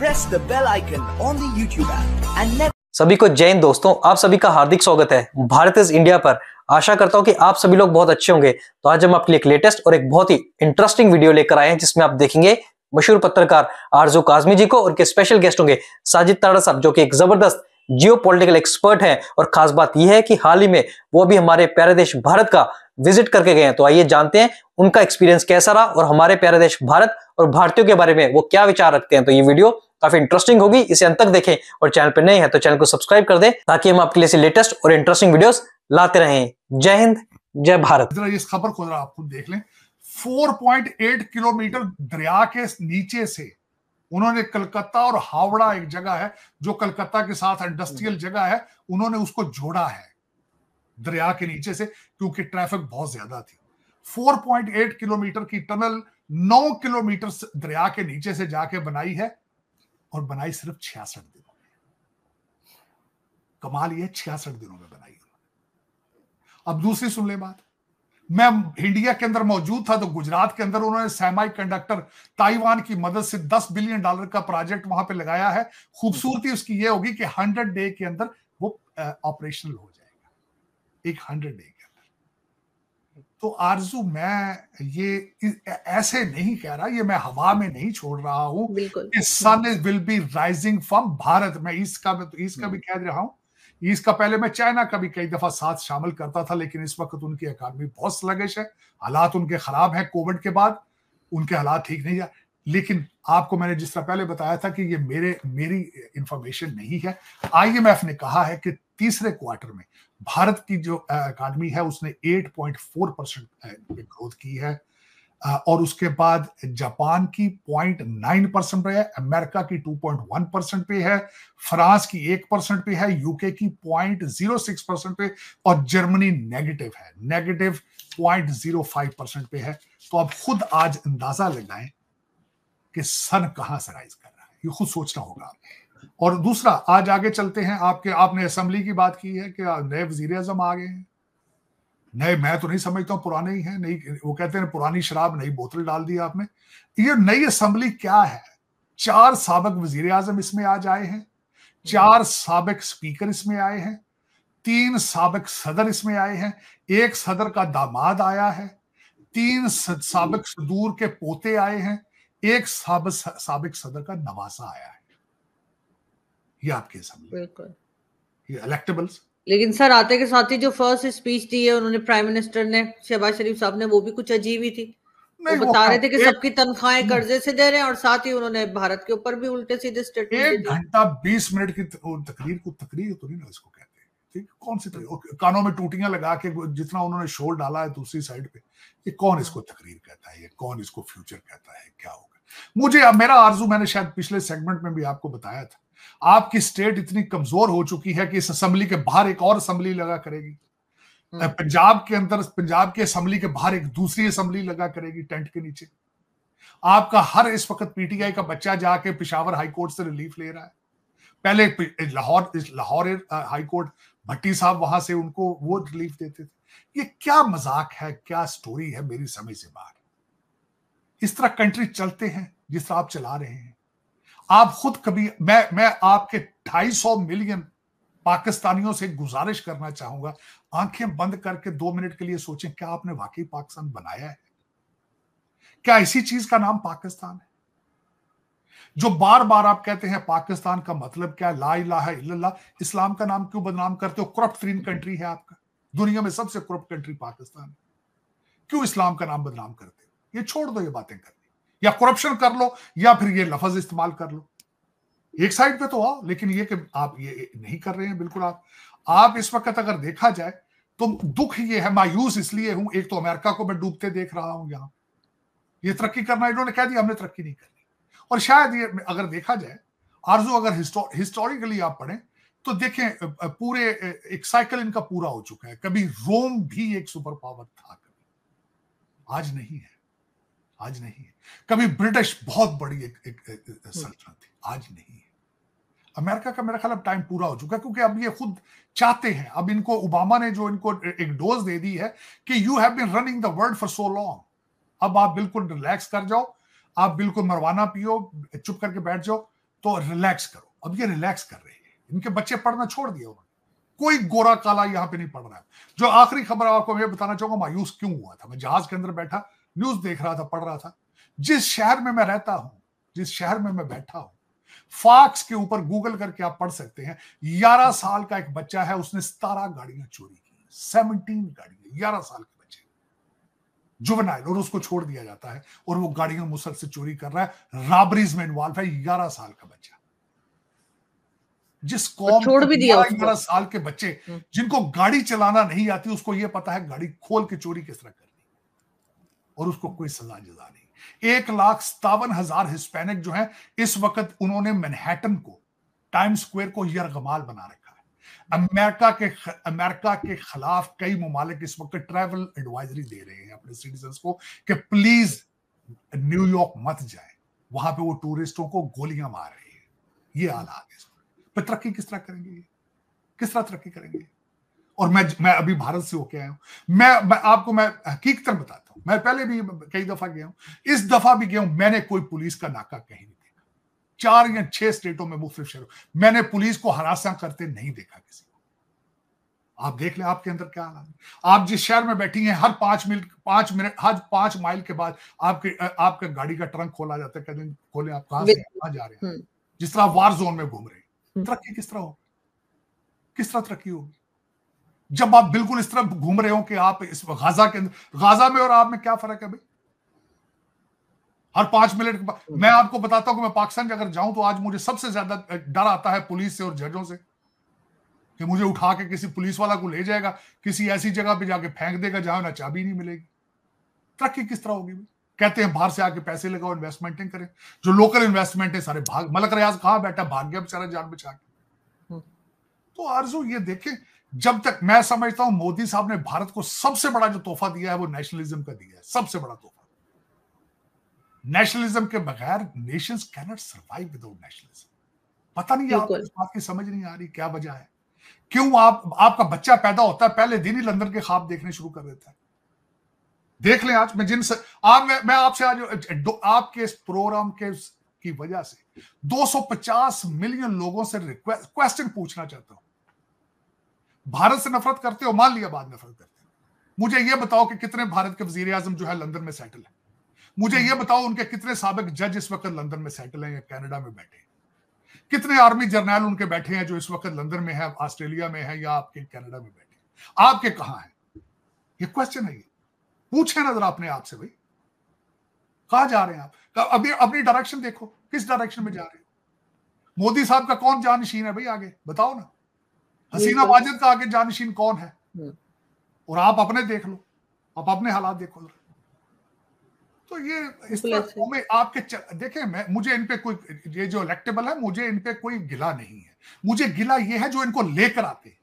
Press the bell icon on the YouTube app and never सभी को जय हिंद दोस्तों आप सभी का हार्दिक स्वागत है भारत इज इंडिया पर आशा करता हूं कि आप सभी लोग बहुत अच्छे होंगे तो आज हम आपके लिए एक लेटेस्ट और एक बहुत ही इंटरेस्टिंग वीडियो लेकर आए हैं जिसमें आप देखेंगे मशहूर पत्रकार आरजू काजमी जी को और के स्पेशल गेस्ट होंगे साजिद ताड़ा साहब जो कि एक जबरदस्त जियो पॉलिटिकल एक्सपर्ट हैं और खास बात यह है कि हाल ही में वो भी हमारे प्यारे देश भारत का विजिट करके गए हैं तो आइए जानते हैं उनका एक्सपीरियंस कैसा रहा और हमारे प्यारे देश भारत और भारतीयों के बारे में वो क्या विचार रखते हैं तो ये वीडियो काफी इंटरेस्टिंग होगी इसे अंत तक देखें और चैनल पर नए हैं तो चैनल को सब्सक्राइब कर दें ताकि हम आपके लिए लेटेस्ट और इंटरेस्टिंग वीडियोस लाते रहें जय हिंद जय भारत इस खबर को आप खुद देख लें 4.8 किलोमीटर दरिया के नीचे से उन्होंने कलकत्ता और हावड़ा एक जगह है जो कलकत्ता के साथ इंडस्ट्रियल जगह है उन्होंने उसको जोड़ा है दरिया के नीचे से क्योंकि ट्रैफिक बहुत ज्यादा थी 4.8 किलोमीटर की टनल 9 किलोमीटर दरिया के नीचे से जाके बनाई है और बनाई सिर्फ छियासठ दिनों में कमाल यह छियासठ दिनों में बनाई अब दूसरी सुन ले बात मैं इंडिया के अंदर मौजूद था तो गुजरात के अंदर उन्होंने सेमाई कंडक्टर ताइवान की मदद से 10 बिलियन डॉलर का प्रोजेक्ट वहां पे लगाया है खूबसूरती उसकी ये होगी कि 100 डे के अंदर वो ऑपरेशनल हो जाएगा एक 100 डे तो आरजू मैं ये ऐसे नहीं कह रहा ये मैं हवा में नहीं छोड़ रहा हूं sun is will be rising from Bharat मैं इसका इसका तो भी हम्म। कह रहा हूँ इसका पहले मैं चाइना का भी कई दफा साथ शामिल करता था लेकिन इस वक्त उनकी अकादमी बहुत स्लगिश है हालात उनके खराब है कोविड के बाद उनके हालात ठीक नहीं है लेकिन आपको मैंने जिस तरह पहले बताया था कि ये मेरे मेरी इंफॉर्मेशन नहीं है आईएमएफ ने कहा है कि तीसरे क्वार्टर में भारत की जो इकानमी है उसने 8.4 परसेंट ग्रोथ की है और उसके बाद जापान की 0.9 परसेंट पे है अमेरिका की 2.1 परसेंट पे है फ्रांस की 1 परसेंट पे है यूके की 0.06 परसेंट पे और जर्मनी नेगेटिव है नेगेटिव 0.05 परसेंट पे है तो आप खुद आज अंदाजा लगाएं कि सन कहां से राइज कर रहा है ये खुद सोचना होगा आपने और दूसरा आज आगे चलते हैं आपके आपने असेंबली की बात की है कि नए वजीर आजम आ गए हैं नए मैं तो नहीं समझता हूँ पुराने ही हैं नहीं वो कहते हैं पुरानी शराब नई बोतल डाल दी आपने ये नई असेंबली क्या है चार सबक वजीर आजम इसमें आज आए हैं चार सबक स्पीकर इसमें आए हैं तीन सबक सदर इसमें आए हैं एक सदर का दामाद आया है तीन सबक सदूर के पोते आए हैं एक सबक सदर का नवासा आया है ये आपके सामने बिल्कुल ये इलेक्टेबल्स लेकिन सर आते के साथ ही जो फर्स्ट स्पीच दी है उन्होंने प्राइम मिनिस्टर ने शहबाज शरीफ साहब ने वो भी कुछ अजीब ही थी वो बता रहे थे कि सबकी तनख्वाहें कर्जे से दे रहे हैं और साथ ही उन्होंने भारत के ऊपर भी उल्टे सीधे स्टेटमेंट घंटा बीस मिनट की तकरीर को तकरीर तो नहीं ना इसको कहते ठीक कौन सी तकरीर कानों में टूटियां लगा के जितना उन्होंने शोर डाला है दूसरी साइड पे ये कौन हाँ। इसको तकरीर कहता है ये कौन इसको फ्यूचर कहता है क्या होगा मुझे मेरा आरजू मैंने शायद पिछले सेगमेंट में भी आपको बताया था आपकी स्टेट इतनी कमजोर हो चुकी है कि इस असेंबली के बाहर एक और असेंबली लगा करेगी हम्म। पंजाब के अंदर पंजाब के असेंबली के बाहर एक दूसरी असेंबली लगा करेगी टेंट के नीचे आपका हर इस वक्त पीटीआई का बच्चा जाके पिशावर हाईकोर्ट से रिलीफ ले रहा है पहले लाहौर लाहौर हाईकोर्ट भट्टी साहब वहां से उनको वो रिलीफ देते थे ये क्या मजाक है क्या स्टोरी है मेरी समझ से बाहर इस तरह कंट्री चलते हैं जिस तरह आप चला रहे हैं आप खुद कभी मैं मैं आपके 250 मिलियन पाकिस्तानियों से गुजारिश करना चाहूंगा आंखें बंद करके दो मिनट के लिए सोचें क्या आपने वाकई पाकिस्तान बनाया है क्या इसी चीज का नाम पाकिस्तान है जो बार बार आप कहते हैं पाकिस्तान का मतलब क्या ला इला इस्लाम का नाम क्यों बदनाम करते हो करप्ट तरीन कंट्री है आपका दुनिया में सबसे करप्ट कंट्री पाकिस्तान क्यों इस्लाम का नाम बदनाम करते हो ये छोड़ दो ये बातें कर या करप्शन कर लो या फिर ये लफज इस्तेमाल कर लो एक साइड पे तो आओ लेकिन ये कि आप ये नहीं कर रहे हैं बिल्कुल आप आप इस वक्त अगर देखा जाए तो दुख ये है मायूस इसलिए हूं एक तो अमेरिका को मैं डूबते देख रहा हूं यहां ये तरक्की करना इन्होंने कह दिया हमने तरक्की नहीं करनी और शायद ये अगर देखा जाए आरजू अगर हिस्टोरिकली आप पढ़ें तो देखें पूरे एक साइकिल इनका पूरा हो चुका है कभी रोम भी एक सुपर पावर था कभी आज नहीं है आज नहीं है कभी ब्रिटिश बहुत बड़ी एक, एक, एक, एक हम्म। संरचना थी आज नहीं है अमेरिका का मेरा ख्याल अब टाइम पूरा हो चुका है क्योंकि अब ये खुद चाहते हैं अब इनको ओबामा ने जो इनको एक डोज दे दी है कि you have been running the world for so long अब आप बिल्कुल रिलैक्स कर जाओ आप बिल्कुल मरवाना पियो चुप करके बैठ जाओ तो रिलैक्स करो अब ये रिलैक्स कर रहे हैं इनके बच्चे पढ़ना छोड़ दिया उन्होंने कोई गोरा काला यहां पे नहीं पड़ रहा है जो आखिरी खबर आपको मैं बताना चाहूंगा मायूस क्यों हुआ था मैं जहाज के अंदर बैठा न्यूज देख रहा था पढ़ रहा था जिस शहर में मैं रहता हूं जिस शहर में मैं बैठा हूं फाक्स के ऊपर गूगल करके आप पढ़ सकते हैं ग्यारह साल का एक बच्चा है उसने सतारह गाड़ियां चोरी की सेवनटीन गाड़ियां ग्यारह साल के बच्चे जुबनाइल और उसको छोड़ दिया जाता है और वो गाड़ियां मुसल से चोरी कर रहा है राबरीज में इन्वॉल्व है ग्यारह साल का बच्चा जिस कौम छोड़ भी दिया ग्यारह साल के बच्चे हम्म। जिनको गाड़ी चलाना नहीं आती उसको ये पता है गाड़ी खोल के चोरी किस तरह कर और उसको कोई सजा जजा नहीं एक लाख सतावन हजार हिस्पैनिक जो है इस वक्त उन्होंने मैनहैटन को टाइम स्क्वायर को यरगमाल बना रखा है अमेरिका के अमेरिका के खिलाफ कई ममालिक इस वक्त ट्रैवल एडवाइजरी दे रहे हैं अपने सिटीजन को कि प्लीज न्यूयॉर्क मत जाए वहां पे वो टूरिस्टों को गोलियां मार रहे हैं ये हालात है पर तरक्की किस तरह करेंगे किस तरह तरक्की करेंगे और मैं मैं अभी भारत से होके आया हूं मैं, मैं आपको मैं हकीकत बताता मैं पहले भी कई दफा गया हूं इस दफा भी गया हूं मैंने कोई पुलिस का नाका कहीं नहीं देखा चार या छह स्टेटों में मुख्तलिफ शहरों मैंने पुलिस को हरासा करते नहीं देखा किसी को आप देख लें आपके अंदर क्या हालात है आप जिस शहर में बैठी हैं हर पांच मिनट पांच मिनट हर पांच माइल के बाद आपके आपके गाड़ी का ट्रंक खोला जाता है कहते खोले आप कहा जा रहे हैं हम्म। जिस तरह वार जोन में घूम रहे हैं हम्म। तरक्की किस तरह होगी किस तरह तरक्की होगी जब आप बिल्कुल इस तरफ घूम रहे हो कि आप इस गाजा के अंदर गाजा में और आप में क्या फर्क है भाई हर पांच मिनट के बाद मैं आपको बताता हूं कि मैं पाकिस्तान अगर जाऊं तो आज मुझे सबसे ज्यादा डर आता है पुलिस से और जजों से कि मुझे उठा के किसी पुलिस वाला को ले जाएगा किसी ऐसी जगह पे जाके फेंक देगा जहां ना चाबी नहीं मिलेगी तरक्की किस तरह होगी भाई कहते हैं बाहर से आके पैसे लगाओ इन्वेस्टमेंटें करें जो लोकल इन्वेस्टमेंट है सारे भाग मलक रियाज कहा बैठा भाग गया बेचारा जान बचा के हम्म। तो आरजू ये देखें जब तक मैं समझता हूं मोदी साहब ने भारत को सबसे बड़ा जो तोहफा दिया है वो नेशनलिज्म का दिया है सबसे बड़ा तोहफा नेशनलिज्म के बगैर nation cannot survive without nationalism पता नहीं आपको इस बात की समझ नहीं आ रही क्या वजह है क्यों आप आपका बच्चा पैदा होता है पहले दिन ही लंदन के खाब देखने शुरू कर देता है देख लें आज मैं जिन स... आ, मैं, मैं आपसे आज आपके इस प्रोग्राम के की वजह से 250 मिलियन लोगों से रिक्वेस्ट क्वेश्चन पूछना चाहता हूं भारत से नफरत करते हो मान लिया बाद में नफरत करते हो मुझे ये बताओ कि कितने भारत के वजीर आजम जो है लंदन में सेटल है मुझे ये बताओ उनके कितने सबक जज इस वक्त लंदन में सेटल हैं या कैनेडा में बैठे कितने आर्मी जर्नल उनके बैठे हैं जो इस वक्त लंदन में है ऑस्ट्रेलिया में है या आपके कैनेडा में बैठे आपके कहां हैं ये क्वेश्चन है ये पूछे नजर आपने आपसे भाई कहा जा रहे हैं आप अभी अपनी डायरेक्शन देखो किस डायरेक्शन में जा रहे हैं मोदी साहब का कौन जानशीन है भाई आगे बताओ ना हसीना माजिद का आगे जानशीन कौन है हम्म। और आप अपने देख लो आप अपने हालात देखो तो ये इस में आपके चल... देखें मैं मुझे इन पे कोई ये जो इलेक्टेबल है मुझे इन पे कोई गिला नहीं है मुझे गिला ये है जो इनको लेकर आते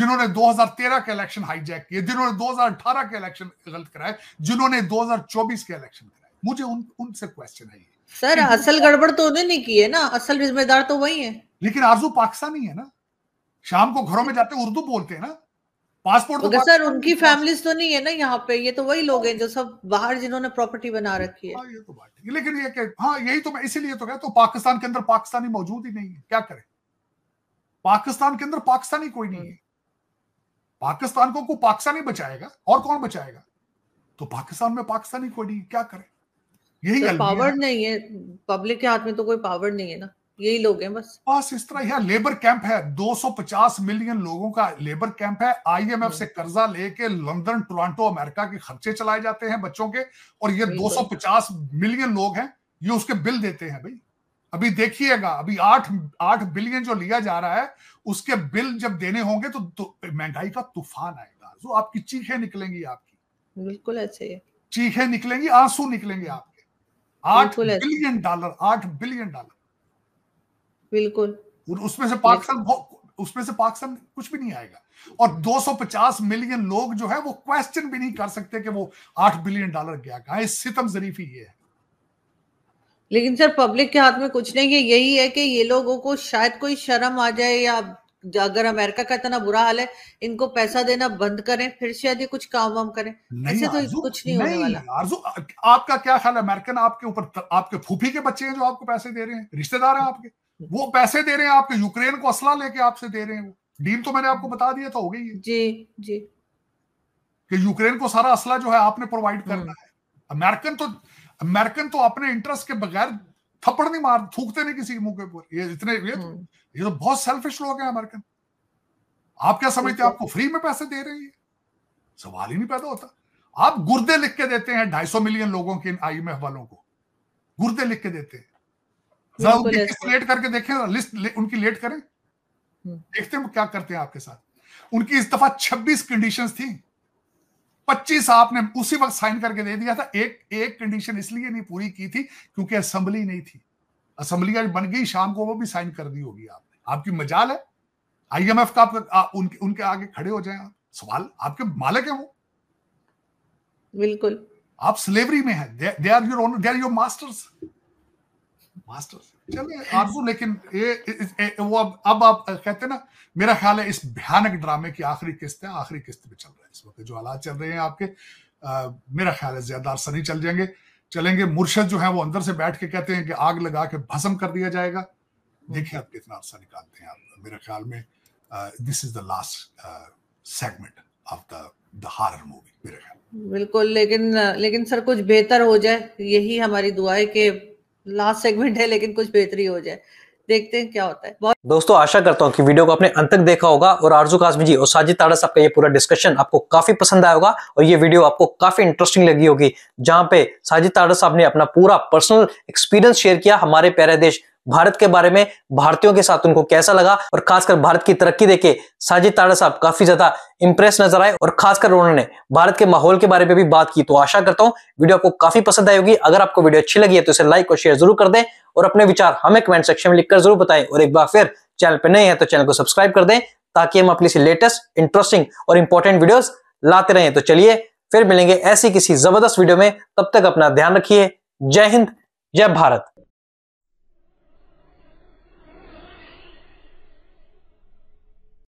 जिन्होंने 2013 के इलेक्शन हाईजैक किए जिन्होंने 2018 के इलेक्शन गलत कराए जिन्होंने 2024 के इलेक्शन कराए मुझे उन उनसे क्वेश्चन है ये सर असल गड़बड़ तो उन्होंने की है ना असल जिम्मेदार तो वही है लेकिन आरजू पाकिस्तानी है ना शाम को घरों में जाते उर्दू बोलते हैं ना पासपोर्ट तो सर उनकी फैमिलीज तो नहीं है ना यहाँ पे ये तो वही लोग हैं जो सब बाहर जिन्होंने प्रॉपर्टी बना हाँ, रखी है ये तो बात लेकिन ये हाँ यही तो मैं इसीलिए तो कहता तो पाकिस्तान के अंदर पाकिस्तानी मौजूद ही नहीं है क्या करें पाकिस्तान के अंदर पाकिस्तानी कोई नहीं है पाकिस्तान को कोई पाकिस्तानी बचाएगा और कौन बचाएगा तो पाकिस्तान में पाकिस्तानी कोई नहीं क्या करे यही पावर नहीं है पब्लिक के हाथ में तो कोई पावर नहीं है ना यही लोग हैं बस बस इस तरह यहाँ लेबर कैंप है 250 मिलियन लोगों का लेबर कैंप है आईएमएफ से हम्म। कर्जा लेके लंदन टोरंटो अमेरिका के खर्चे चलाए जाते हैं बच्चों के और ये 250 मिलियन तो। लोग हैं ये उसके बिल देते हैं भाई अभी देखिएगा अभी आठ आठ बिलियन जो लिया जा रहा है उसके बिल जब देने होंगे तो, तो महंगाई का तूफान आएगा जो आपकी चीखें निकलेंगी आपकी बिल्कुल ऐसे चीखें निकलेंगी आंसू निकलेंगे आपके आठ बिलियन डॉलर आठ बिलियन डॉलर बिल्कुल उसमें से पाकिस्तान उसमें से पाकिस्तान कुछ भी नहीं आएगा और 250 मिलियन लोग जो है वो क्वेश्चन भी नहीं कर सकते कि वो 8 बिलियन डॉलर गया कहा सितम जरीफी ये है लेकिन सर पब्लिक के हाथ में कुछ नहीं है यही है कि ये लोगों को शायद कोई शर्म आ जाए या अगर अमेरिका का इतना बुरा हाल है इनको पैसा देना बंद करें फिर शायद ये कुछ काम वाम करें ऐसे तो कुछ नहीं, नहीं होने वाला आरजू आपका क्या ख्याल है अमेरिकन आपके ऊपर आपके फूफी के बच्चे हैं जो आपको पैसे दे रहे हैं रिश्तेदार हैं आपके वो पैसे दे रहे हैं आपके यूक्रेन को असला लेके आपसे दे रहे हैं वो डील तो मैंने आपको बता दिया था हो गई जी जी कि यूक्रेन को सारा असला जो है आपने प्रोवाइड हम्म। करना है अमेरिकन तो अमेरिकन तो अपने इंटरेस्ट के बगैर थप्पड़ नहीं मार थूकते नहीं किसी के मुंह के ऊपर ये इतने ये तो, हम्म। ये तो बहुत सेल्फिश लोग हैं अमेरिकन आप क्या समझते हैं आपको फ्री में पैसे दे रहे हैं सवाल ही नहीं पैदा होता आप गुर्दे लिख के देते हैं ढाई सौ मिलियन लोगों के आई एम वालों को गुर्दे लिख के देते हैं ना उनकी लिस्ट लेट करके देखें लिस्ट ले, उनकी लेट करें हम्म। देखते हैं वो क्या करते हैं आपके साथ उनकी इस दफा 26 कंडीशन थी 25 आपने उसी वक्त साइन करके दे दिया था एक एक कंडीशन इसलिए नहीं पूरी की थी क्योंकि असेंबली नहीं थी असेंबली आज बन गई शाम को वो भी साइन कर दी होगी आपने आपकी मजाल है आईएमएफ का आप, आ, उनके उनके आगे खड़े हो जाए आप सवाल आपके मालिक है वो बिल्कुल आप स्लेवरी में है they are your owner they are your masters master आरजू लेकिन ये वो अब अब आप कहते ना मेरा ख्याल है इस भयानक ड्रामे की आखिरी किस्त है आखिरी किस्त पे चल रहा है इस वक्त जो हालात चल रहे हैं आपके मेरा ख्याल है ज्यादा अरसा नहीं चल जाएंगे चलेंगे मुर्शद जो है वो अंदर से बैठ के कहते हैं कि आग लगा के भस्म कर दिया जाएगा देखिए आप कितना अरसा निकालते हैं आप मेरे ख्याल में this is the last segment of the the horror movie मेरे ख्याल बिल्कुल लेकिन लेकिन सर कुछ बेहतर हो जाए यही हमारी दुआ है कि लास्ट सेगमेंट है लेकिन कुछ बेहतरी हो जाए देखते हैं क्या होता है दोस्तों आशा करता हूँ कि वीडियो को आपने अंत तक देखा होगा और आरजू काजमी जी और साजिद ताड़ा साहब का ये पूरा डिस्कशन आपको काफी पसंद आया होगा और ये वीडियो आपको काफी इंटरेस्टिंग लगी होगी जहाँ पे साजिद ताड़ा साहब ने अपना पूरा पर्सनल एक्सपीरियंस शेयर किया हमारे प्यारे देश भारत के बारे में भारतीयों के साथ उनको कैसा लगा और खासकर भारत की तरक्की देखे साजिद ताड़ा साहब काफी ज्यादा इंप्रेस नजर आए और खासकर उन्होंने भारत के माहौल के बारे में भी बात की तो आशा करता हूं वीडियो आपको काफी पसंद आई होगी अगर आपको वीडियो अच्छी लगी है तो इसे लाइक और शेयर जरूर कर दें और अपने विचार हमें कमेंट सेक्शन में लिखकर जरूर बताएं और एक बार फिर चैनल पर नए हैं तो चैनल को सब्सक्राइब कर दें ताकि हम अपनी लेटेस्ट इंटरेस्टिंग और इंपॉर्टेंट वीडियोस लाते रहें तो चलिए फिर मिलेंगे ऐसी किसी जबरदस्त वीडियो में तब तक अपना ध्यान रखिए जय हिंद जय भारत